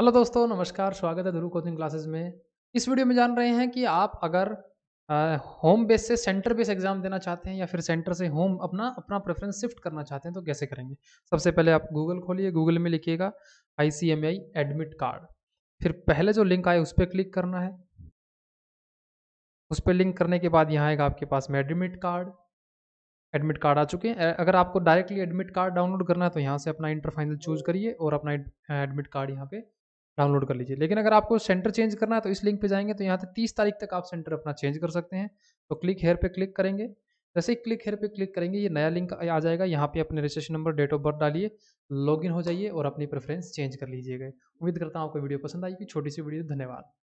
hello दोस्तों नमस्कार स्वागत है ध्रुव कोचिंग क्लासेस में इस वीडियो में जान रहे हैं कि आप अगर होम बेस से सेंटर बेस एग्जाम देना चाहते हैं या फिर सेंटर से होम अपना अपना प्रेफरेंस शिफ्ट करना चाहते हैं तो कैसे करेंगे सबसे पहले आप गूगल खोलिए गूगल में लिखिएगा I C M I admit card फिर पहले जो लिंक आए उस पर क्लिक करना है उस पर लिंक करने के बाद यहाँ आएगा आपके पास में एडमिट कार्ड एडमिट कार्ड आ चुके हैं अगर आपको डायरेक्टली एडमिट कार्ड डाउनलोड करना है तो यहाँ से अपना इंटरफाइनल चूज करिए और अपना एडमिट कार्ड यहाँ पे डाउनलोड कर लीजिए लेकिन अगर आपको सेंटर चेंज करना है तो इस लिंक पे जाएंगे तो यहाँ से तीस तारीख तक आप सेंटर अपना चेंज कर सकते हैं तो क्लिक हेयर पे क्लिक करेंगे जैसे ही क्लिक हेयर पे क्लिक करेंगे ये नया लिंक आ जाएगा यहाँ पे अपने registration number date of birth डालिए लॉगिन हो जाइए और अपनी प्रेफरेंस चेंज कर लीजिएगा उम्मीद करता हूँ आपको वीडियो पसंद आएगी छोटी सी वीडियो धन्यवाद